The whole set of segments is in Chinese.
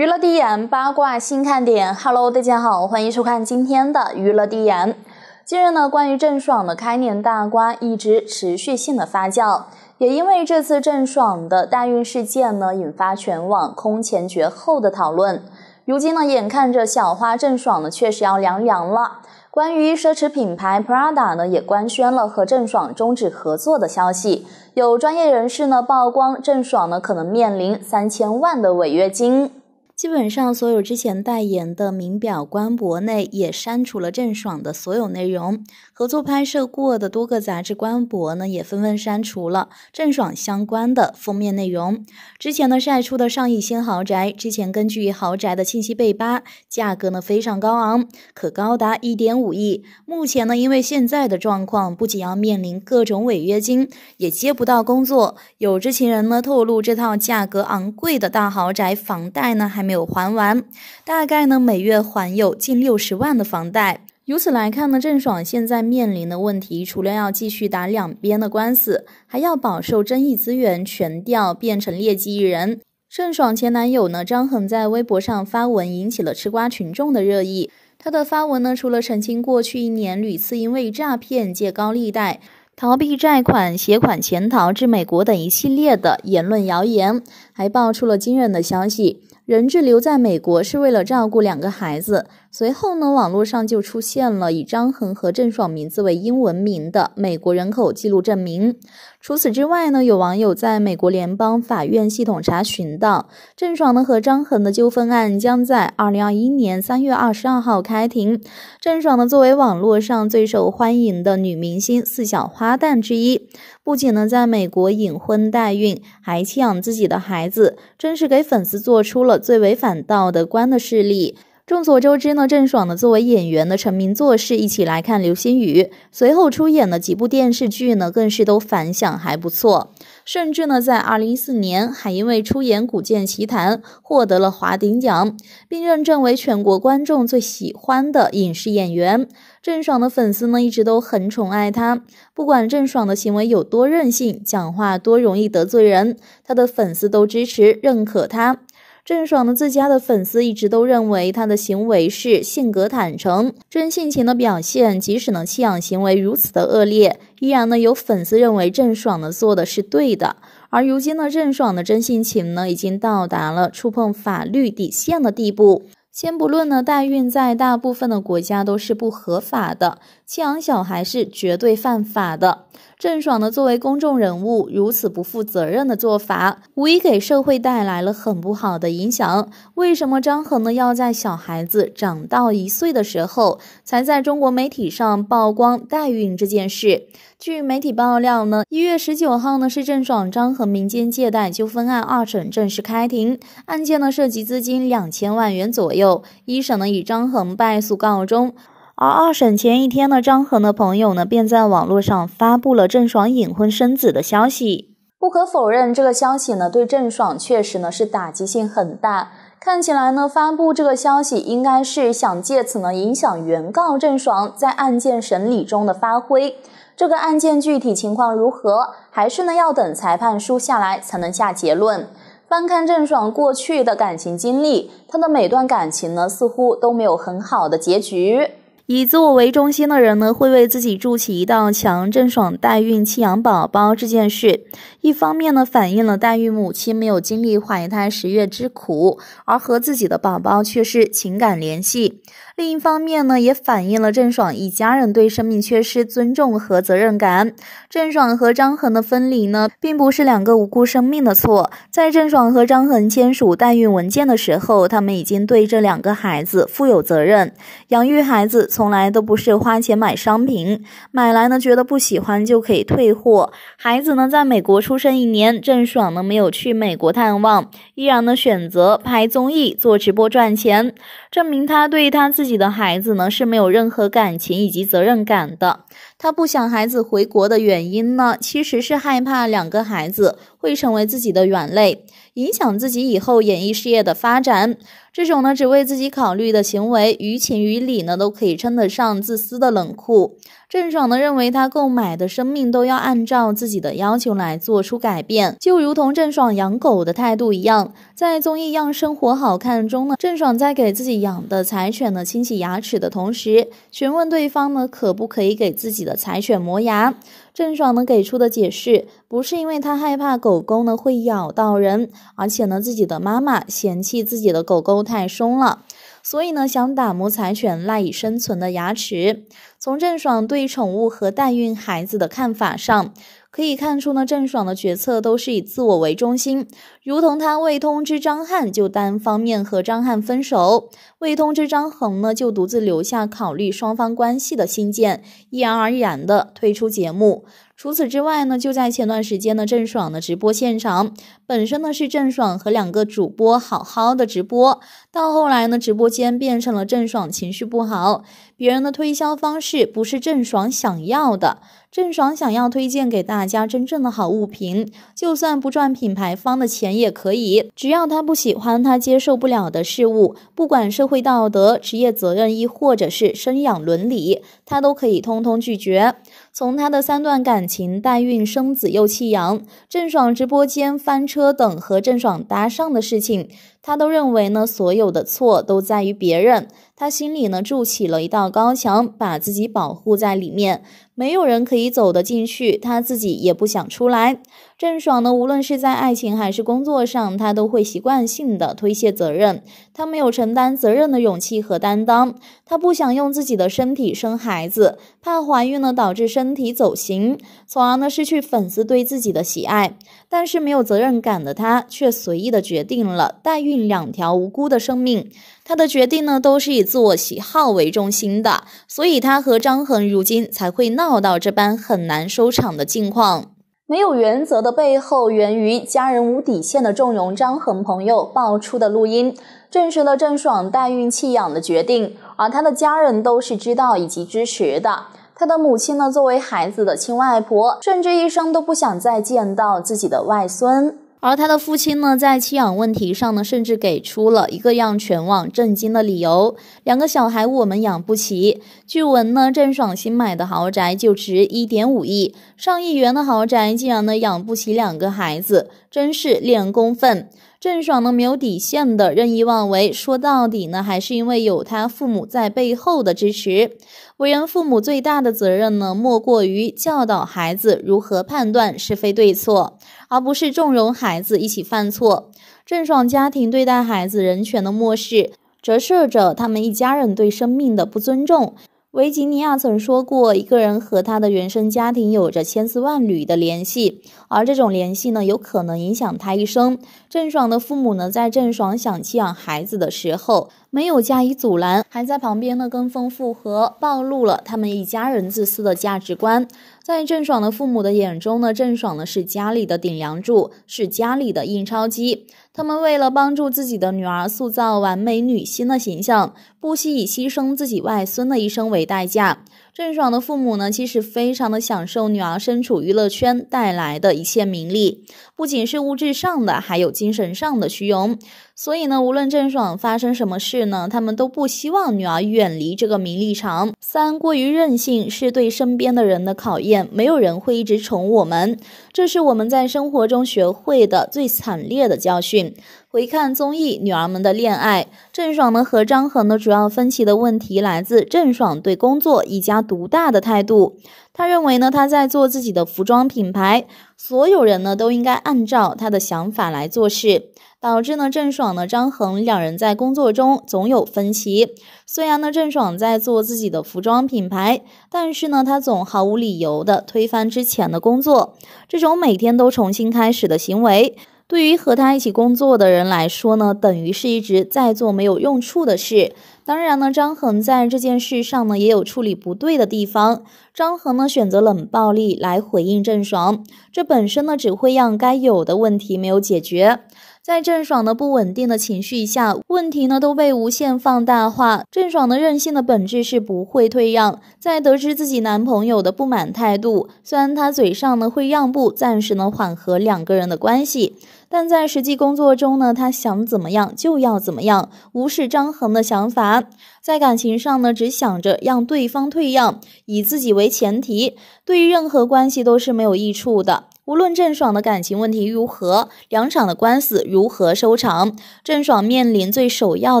娱乐第一眼八卦新看点，Hello，大家好，欢迎收看今天的娱乐第一眼。近日呢，关于郑爽的开年大瓜一直持续性的发酵，也因为这次郑爽的代孕事件呢，引发全网空前绝后的讨论。如今呢，眼看着小花郑爽呢，确实要凉凉了。关于奢侈品牌 Prada 呢，也官宣了和郑爽终止合作的消息。有专业人士呢，曝光郑爽呢，可能面临三千万的违约金。基本上所有之前代言的名表官博内也删除了郑爽的所有内容，合作拍摄过的多个杂志官博呢也纷纷删除了郑爽相关的封面内容。之前呢晒出的上亿新豪宅，之前根据豪宅的信息被扒，价格呢非常高昂，可高达一点五亿。目前呢因为现在的状况，不仅要面临各种违约金，也接不到工作。有知情人呢透露，这套价格昂贵的大豪宅房贷呢还。没有还完，大概呢每月还有近六十万的房贷。由此来看呢，郑爽现在面临的问题，除了要继续打两边的官司，还要饱受争议，资源全掉，变成劣迹艺人。郑爽前男友呢张恒在微博上发文，引起了吃瓜群众的热议。他的发文呢，除了澄清过去一年屡次因为诈骗、借高利贷、逃避债款、携款潜逃至美国等一系列的言论谣言，还爆出了惊人的消息。人质留在美国是为了照顾两个孩子。随后呢，网络上就出现了以张恒和郑爽名字为英文名的美国人口记录证明。除此之外呢，有网友在美国联邦法院系统查询到，郑爽呢和张恒的纠纷案将在二零二一年三月二十二号开庭。郑爽呢作为网络上最受欢迎的女明星四小花旦之一，不仅能在美国隐婚代孕，还弃养自己的孩子，真是给粉丝做出了。最为反道德观的势力。众所周知呢，郑爽呢作为演员的成名作是，一起来看流星雨》，随后出演的几部电视剧呢，更是都反响还不错。甚至呢，在二零一四年还因为出演《古剑奇谭》获得了华鼎奖，并认证为全国观众最喜欢的影视演员。郑爽的粉丝呢一直都很宠爱她，不管郑爽的行为有多任性，讲话多容易得罪人，她的粉丝都支持认可她。郑爽的自家的粉丝一直都认为她的行为是性格坦诚、真性情的表现，即使呢弃养行为如此的恶劣，依然呢有粉丝认为郑爽呢做的是对的。而如今呢，郑爽的真性情呢已经到达了触碰法律底线的地步。先不论呢代孕在大部分的国家都是不合法的。弃养小孩是绝对犯法的。郑爽呢，作为公众人物，如此不负责任的做法，无疑给社会带来了很不好的影响。为什么张恒呢要在小孩子长到一岁的时候，才在中国媒体上曝光代孕这件事？据媒体爆料呢，一月十九号呢是郑爽、张恒民间借贷纠纷案二审正式开庭，案件呢涉及资金两千万元左右，一审呢以张恒败诉告终。而二审前一天呢，张恒的朋友呢便在网络上发布了郑爽隐婚生子的消息。不可否认，这个消息呢对郑爽确实呢是打击性很大。看起来呢发布这个消息应该是想借此呢影响原告郑爽在案件审理中的发挥。这个案件具体情况如何，还是呢要等裁判书下来才能下结论。翻看郑爽过去的感情经历，她的每段感情呢似乎都没有很好的结局。以自我为中心的人呢，会为自己筑起一道墙。郑爽代孕弃养宝宝这件事，一方面呢，反映了代孕母亲没有经历怀胎十月之苦，而和自己的宝宝却是情感联系。另一方面呢，也反映了郑爽一家人对生命缺失尊重和责任感。郑爽和张恒的分离呢，并不是两个无辜生命的错。在郑爽和张恒签署代孕文件的时候，他们已经对这两个孩子负有责任。养育孩子从来都不是花钱买商品，买来呢觉得不喜欢就可以退货。孩子呢在美国出生一年，郑爽呢没有去美国探望，依然呢选择拍综艺做直播赚钱，证明他对他自己。自己的孩子呢，是没有任何感情以及责任感的。他不想孩子回国的原因呢，其实是害怕两个孩子会成为自己的软肋，影响自己以后演艺事业的发展。这种呢只为自己考虑的行为，于情于理呢都可以称得上自私的冷酷。郑爽呢认为他购买的生命都要按照自己的要求来做出改变，就如同郑爽养狗的态度一样。在综艺《让生活好看》中呢，郑爽在给自己养的柴犬呢清洗牙齿的同时，询问对方呢可不可以给自己的。柴犬磨牙，郑爽能给出的解释不是因为她害怕狗狗呢会咬到人，而且呢自己的妈妈嫌弃自己的狗狗太凶了，所以呢想打磨柴犬赖以生存的牙齿。从郑爽对宠物和代孕孩子的看法上，可以看出呢郑爽的决策都是以自我为中心。如同他未通知张翰就单方面和张翰分手，未通知张恒呢就独自留下考虑双方关系的新建，一然而然的退出节目。除此之外呢，就在前段时间呢，郑爽的直播现场本身呢是郑爽和两个主播好好的直播，到后来呢，直播间变成了郑爽情绪不好，别人的推销方式不是郑爽想要的，郑爽想要推荐给大家真正的好物品，就算不赚品牌方的钱。也可以，只要他不喜欢、他接受不了的事物，不管社会道德、职业责任，亦或者是生养伦理，他都可以通通拒绝。从他的三段感情、代孕生子又弃养、郑爽直播间翻车等和郑爽搭上的事情。他都认为呢，所有的错都在于别人。他心里呢筑起了一道高墙，把自己保护在里面，没有人可以走得进去。他自己也不想出来。郑爽呢，无论是在爱情还是工作上，她都会习惯性的推卸责任。他没有承担责任的勇气和担当。他不想用自己的身体生孩子，怕怀孕了导致身体走形，从而呢失去粉丝对自己的喜爱。但是没有责任感的他，却随意的决定了代孕。孕两条无辜的生命，他的决定呢都是以自我喜好为中心的，所以他和张恒如今才会闹到这般很难收场的境况。没有原则的背后，源于家人无底线的纵容。张恒朋友爆出的录音，证实了郑爽代孕弃养的决定，而他的家人都是知道以及支持的。他的母亲呢，作为孩子的亲外婆，甚至一生都不想再见到自己的外孙。而他的父亲呢，在弃养问题上呢，甚至给出了一个让全网震惊的理由：两个小孩我们养不起。据闻呢，郑爽新买的豪宅就值一点五亿，上亿元的豪宅竟然呢养不起两个孩子，真是脸公愤。郑爽呢没有底线的任意妄为，说到底呢，还是因为有他父母在背后的支持。为人父母最大的责任呢，莫过于教导孩子如何判断是非对错，而不是纵容孩子一起犯错。郑爽家庭对待孩子人权的漠视，折射着他们一家人对生命的不尊重。维吉尼亚曾说过，一个人和他的原生家庭有着千丝万缕的联系，而这种联系呢，有可能影响他一生。郑爽的父母呢，在郑爽想寄养孩子的时候。没有加以阻拦，还在旁边呢跟风附和，暴露了他们一家人自私的价值观。在郑爽的父母的眼中呢，郑爽呢是家里的顶梁柱，是家里的印钞机。他们为了帮助自己的女儿塑造完美女星的形象，不惜以牺牲自己外孙的一生为代价。郑爽的父母呢，其实非常的享受女儿身处娱乐圈带来的一切名利，不仅是物质上的，还有精神上的虚荣。所以呢，无论郑爽发生什么事呢，他们都不希望女儿远离这个名利场。三过于任性是对身边的人的考验，没有人会一直宠我们，这是我们在生活中学会的最惨烈的教训。回看综艺，女儿们的恋爱，郑爽呢和张恒呢主要分歧的问题来自郑爽对工作一家独大的态度。他认为呢他在做自己的服装品牌，所有人呢都应该按照他的想法来做事，导致呢郑爽呢张恒两人在工作中总有分歧。虽然呢郑爽在做自己的服装品牌，但是呢他总毫无理由的推翻之前的工作，这种每天都重新开始的行为。对于和他一起工作的人来说呢，等于是一直在做没有用处的事。当然呢，张恒在这件事上呢，也有处理不对的地方。张恒呢选择冷暴力来回应郑爽，这本身呢只会让该有的问题没有解决。在郑爽的不稳定的情绪下，问题呢都被无限放大化。郑爽的任性的本质是不会退让。在得知自己男朋友的不满态度，虽然她嘴上呢会让步，暂时能缓和两个人的关系，但在实际工作中呢，她想怎么样就要怎么样，无视张恒的想法。在感情上呢，只想着让对方退让，以自己为。前提对于任何关系都是没有益处的。无论郑爽的感情问题如何，两场的官司如何收场，郑爽面临最首要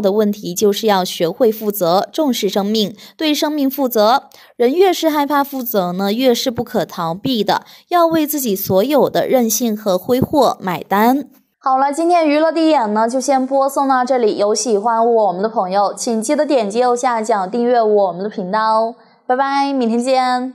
的问题就是要学会负责，重视生命，对生命负责。人越是害怕负责呢，越是不可逃避的，要为自己所有的任性和挥霍买单。好了，今天娱乐第一眼呢，就先播送到这里。有喜欢我们的朋友，请记得点击右下角订阅我们的频道哦。拜拜，明天见。